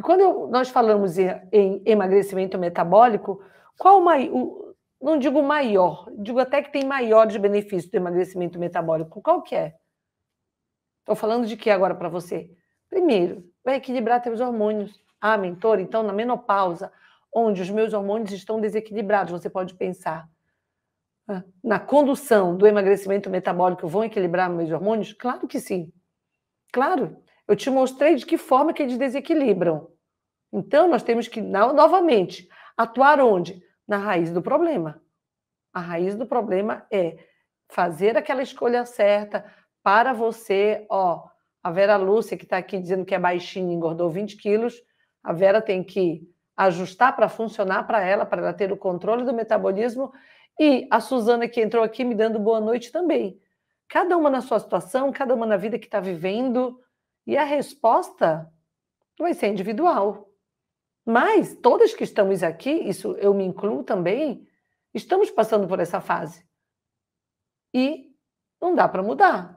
E quando eu, nós falamos em emagrecimento metabólico, qual o, maior, não digo maior, digo até que tem maiores benefícios do emagrecimento metabólico. Qual que é? Estou falando de que agora para você? Primeiro, vai equilibrar teus hormônios. Ah, mentor, então na menopausa, onde os meus hormônios estão desequilibrados, você pode pensar ah, na condução do emagrecimento metabólico vão equilibrar meus hormônios? Claro que sim. Claro. Eu te mostrei de que forma que eles desequilibram. Então, nós temos que, novamente, atuar onde? Na raiz do problema. A raiz do problema é fazer aquela escolha certa para você. Ó, a Vera Lúcia, que está aqui dizendo que é baixinha, e engordou 20 quilos. A Vera tem que ajustar para funcionar para ela, para ela ter o controle do metabolismo. E a Suzana, que entrou aqui me dando boa noite também. Cada uma na sua situação, cada uma na vida que está vivendo, e a resposta vai ser individual. Mas todas que estamos aqui, isso eu me incluo também, estamos passando por essa fase. E não dá para mudar.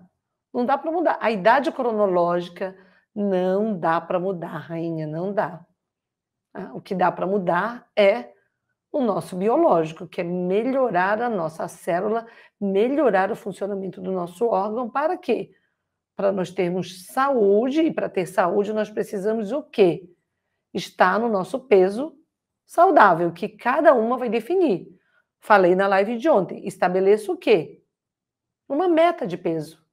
Não dá para mudar. A idade cronológica não dá para mudar, rainha, não dá. Ah, o que dá para mudar é o nosso biológico, que é melhorar a nossa célula, melhorar o funcionamento do nosso órgão para quê? Para nós termos saúde e para ter saúde, nós precisamos o quê? Estar no nosso peso saudável, que cada uma vai definir. Falei na live de ontem, estabeleça o quê? Uma meta de peso.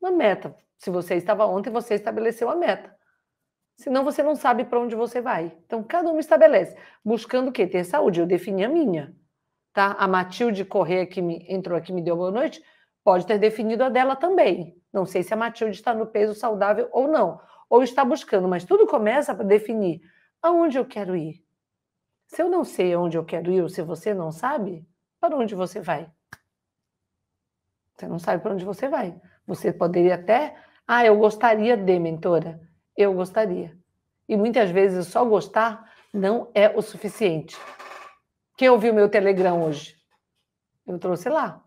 Uma meta. Se você estava ontem, você estabeleceu a meta. Senão você não sabe para onde você vai. Então cada uma estabelece, buscando o quê? Ter saúde. Eu defini a minha, tá? A Matilde Corrêa, que me entrou aqui me deu boa noite, pode ter definido a dela também. Não sei se a Matilde está no peso saudável ou não, ou está buscando, mas tudo começa para definir aonde eu quero ir. Se eu não sei aonde eu quero ir, ou se você não sabe, para onde você vai? Você não sabe para onde você vai. Você poderia até, ah, eu gostaria de, mentora. Eu gostaria. E muitas vezes só gostar não é o suficiente. Quem ouviu meu Telegram hoje? Eu trouxe lá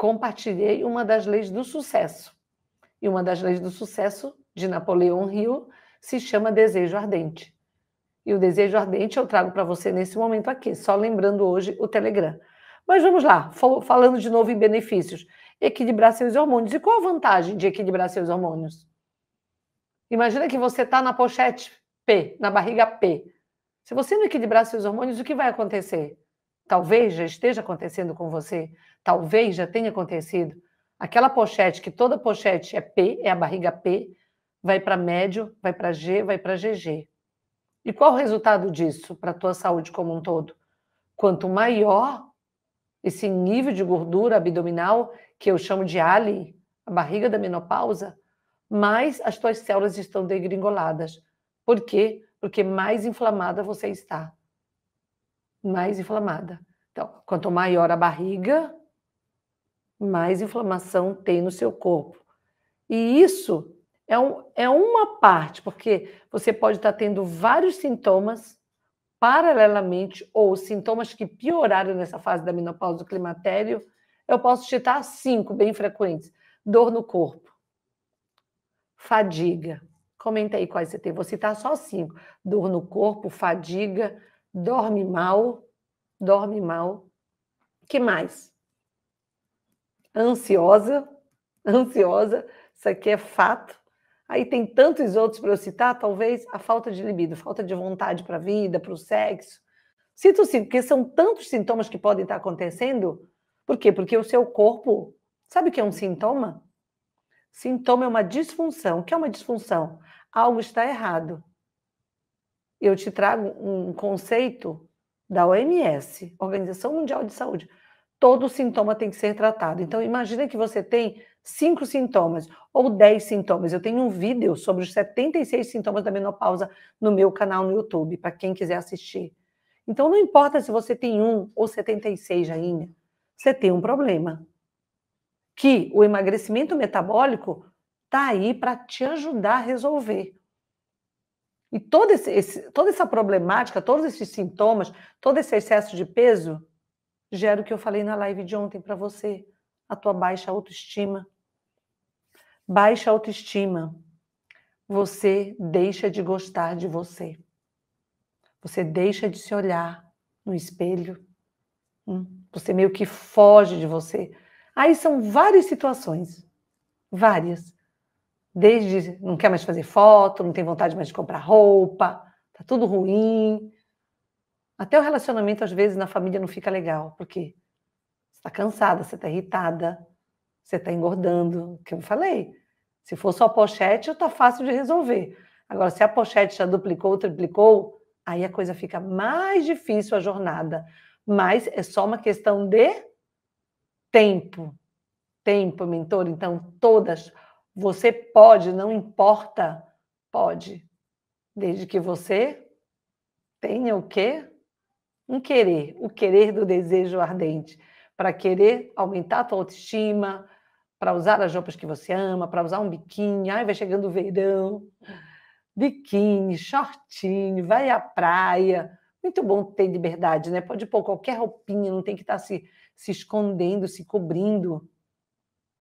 compartilhei uma das leis do sucesso. E uma das leis do sucesso de Napoleão Hill se chama desejo ardente. E o desejo ardente eu trago para você nesse momento aqui, só lembrando hoje o Telegram. Mas vamos lá, falando de novo em benefícios. Equilibrar seus hormônios. E qual a vantagem de equilibrar seus hormônios? Imagina que você está na pochete P, na barriga P. Se você não equilibrar seus hormônios, o que vai acontecer? Talvez já esteja acontecendo com você, talvez já tenha acontecido. Aquela pochete, que toda pochete é P, é a barriga P, vai para médio, vai para G, vai para GG. E qual o resultado disso para a tua saúde como um todo? Quanto maior esse nível de gordura abdominal, que eu chamo de ALI, a barriga da menopausa, mais as tuas células estão degringoladas. Por quê? Porque mais inflamada você está mais inflamada. Então, quanto maior a barriga, mais inflamação tem no seu corpo. E isso é, um, é uma parte, porque você pode estar tendo vários sintomas paralelamente, ou sintomas que pioraram nessa fase da menopausa do climatério. Eu posso citar cinco bem frequentes: dor no corpo, fadiga. Comenta aí quais você tem. Vou citar só cinco: dor no corpo, fadiga, dorme mal, dorme mal. Que mais? Ansiosa, ansiosa, isso aqui é fato. Aí tem tantos outros para eu citar, talvez a falta de libido, falta de vontade para a vida, para o sexo. Cito sim, porque são tantos sintomas que podem estar acontecendo. Por quê? Porque o seu corpo, sabe o que é um sintoma? Sintoma é uma disfunção. O que é uma disfunção? Algo está errado eu te trago um conceito da OMS, Organização Mundial de Saúde. Todo sintoma tem que ser tratado. Então, imagina que você tem cinco sintomas ou dez sintomas. Eu tenho um vídeo sobre os 76 sintomas da menopausa no meu canal no YouTube, para quem quiser assistir. Então, não importa se você tem um ou 76, Jainha, você tem um problema. Que o emagrecimento metabólico está aí para te ajudar a resolver. E todo esse, esse, toda essa problemática, todos esses sintomas, todo esse excesso de peso gera o que eu falei na live de ontem para você, a tua baixa autoestima. Baixa autoestima. Você deixa de gostar de você. Você deixa de se olhar no espelho. Hum? Você meio que foge de você. Aí são várias situações, várias. Desde não quer mais fazer foto, não tem vontade mais de comprar roupa, tá tudo ruim. Até o relacionamento, às vezes, na família não fica legal, porque você está cansada, você está irritada, você está engordando, que eu falei. Se for só a pochete, tá fácil de resolver. Agora, se a pochete já duplicou, triplicou, aí a coisa fica mais difícil a jornada. Mas é só uma questão de tempo. Tempo, mentor. Então, todas você pode, não importa, pode. Desde que você tenha o quê? Um querer, o querer do desejo ardente, para querer aumentar a tua autoestima, para usar as roupas que você ama, para usar um biquíni, ai, vai chegando o verão, biquíni, shortinho, vai à praia. Muito bom ter liberdade, né? Pode pôr qualquer roupinha, não tem que estar tá se, se escondendo, se cobrindo.